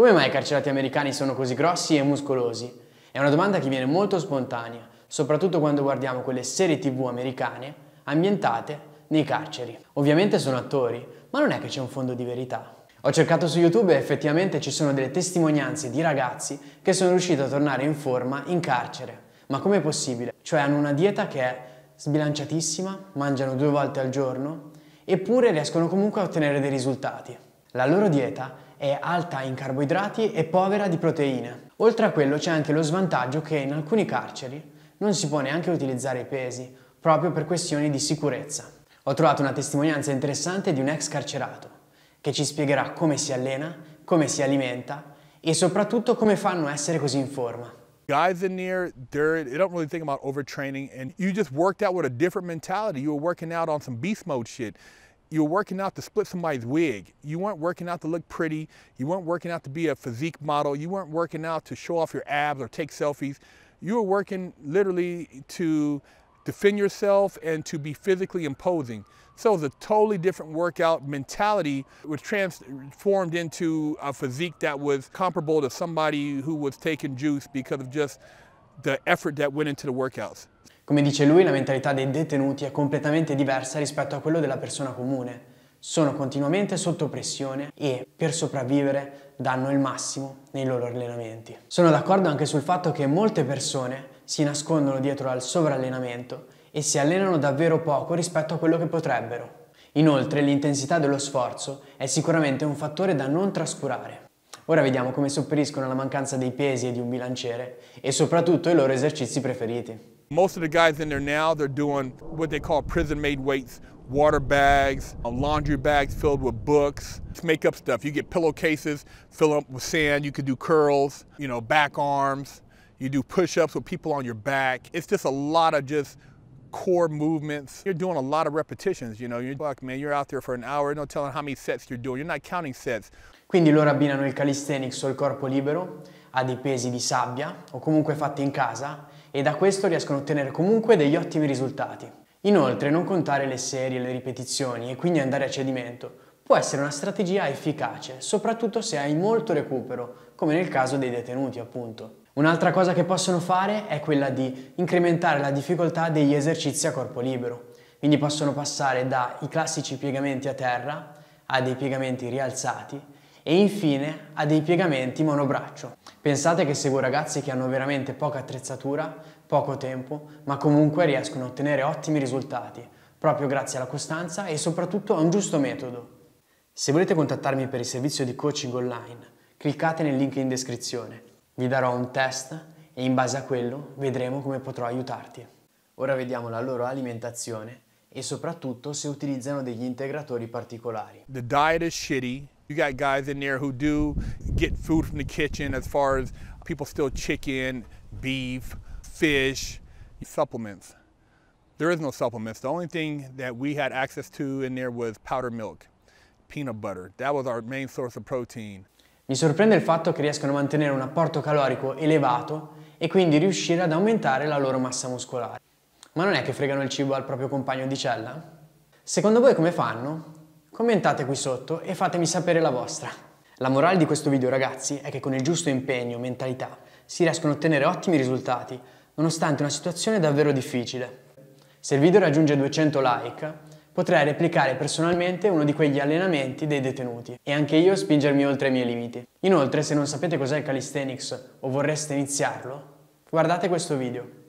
Come mai i carcerati americani sono così grossi e muscolosi? È una domanda che viene molto spontanea, soprattutto quando guardiamo quelle serie tv americane ambientate nei carceri. Ovviamente sono attori, ma non è che c'è un fondo di verità. Ho cercato su YouTube e effettivamente ci sono delle testimonianze di ragazzi che sono riusciti a tornare in forma in carcere. Ma com'è possibile? Cioè hanno una dieta che è sbilanciatissima, mangiano due volte al giorno, eppure riescono comunque a ottenere dei risultati. La loro dieta è è alta in carboidrati e povera di proteine. Oltre a quello c'è anche lo svantaggio che in alcuni carceri non si può neanche utilizzare i pesi, proprio per questioni di sicurezza. Ho trovato una testimonianza interessante di un ex carcerato, che ci spiegherà come si allena, come si alimenta e soprattutto come fanno a essere così in forma. guys in there, they don't really think about overtraining and you just worked out with a different mentality. You were working out on some beast mode shit. you were working out to split somebody's wig. You weren't working out to look pretty. You weren't working out to be a physique model. You weren't working out to show off your abs or take selfies. You were working literally to defend yourself and to be physically imposing. So was a totally different workout mentality was transformed into a physique that was comparable to somebody who was taking juice because of just the effort that went into the workouts. Come dice lui, la mentalità dei detenuti è completamente diversa rispetto a quella della persona comune. Sono continuamente sotto pressione e, per sopravvivere, danno il massimo nei loro allenamenti. Sono d'accordo anche sul fatto che molte persone si nascondono dietro al sovrallenamento e si allenano davvero poco rispetto a quello che potrebbero. Inoltre l'intensità dello sforzo è sicuramente un fattore da non trascurare. Ora vediamo come sopperiscono alla mancanza dei pesi e di un bilanciere e soprattutto i loro esercizi preferiti. Most of the guys in there now, they're doing what they call prison-made weights, water bags, uh, laundry bags filled with books, it's make-up stuff. You get pillowcases, fill up with sand, you could do curls, you know, back arms, you do push-ups with people on your back. It's just a lot of just core movements. You're doing a lot of repetitions, you know, you're like, man, you're out there for an hour, no telling how many sets you're doing, you're not counting sets. Quindi loro abbinano il calisthenics o il corpo libero a dei pesi di sabbia o comunque fatti in casa e da questo riescono a ottenere comunque degli ottimi risultati. Inoltre non contare le serie, e le ripetizioni e quindi andare a cedimento può essere una strategia efficace, soprattutto se hai molto recupero, come nel caso dei detenuti appunto. Un'altra cosa che possono fare è quella di incrementare la difficoltà degli esercizi a corpo libero, quindi possono passare dai classici piegamenti a terra a dei piegamenti rialzati e infine a dei piegamenti monobraccio. Pensate che seguo ragazzi che hanno veramente poca attrezzatura, poco tempo, ma comunque riescono a ottenere ottimi risultati, proprio grazie alla costanza e soprattutto a un giusto metodo. Se volete contattarmi per il servizio di coaching online, cliccate nel link in descrizione vi darò un test e in base a quello vedremo come potrò aiutarti. Ora vediamo la loro alimentazione e soprattutto se utilizzano degli integratori particolari. The diet is shitty. You got guys in there who do get food from the kitchen as far as people still chicken, beef, fish, supplements. There is no supplements. The only thing that we had access to in there was powder milk, peanut butter. That was our main source of protein. Mi sorprende il fatto che riescano a mantenere un apporto calorico elevato e quindi riuscire ad aumentare la loro massa muscolare. Ma non è che fregano il cibo al proprio compagno di cella? Secondo voi come fanno? Commentate qui sotto e fatemi sapere la vostra. La morale di questo video ragazzi è che con il giusto impegno, mentalità, si riescono a ottenere ottimi risultati, nonostante una situazione davvero difficile. Se il video raggiunge 200 like, potrei replicare personalmente uno di quegli allenamenti dei detenuti e anche io spingermi oltre i miei limiti. Inoltre, se non sapete cos'è il calisthenics o vorreste iniziarlo, guardate questo video.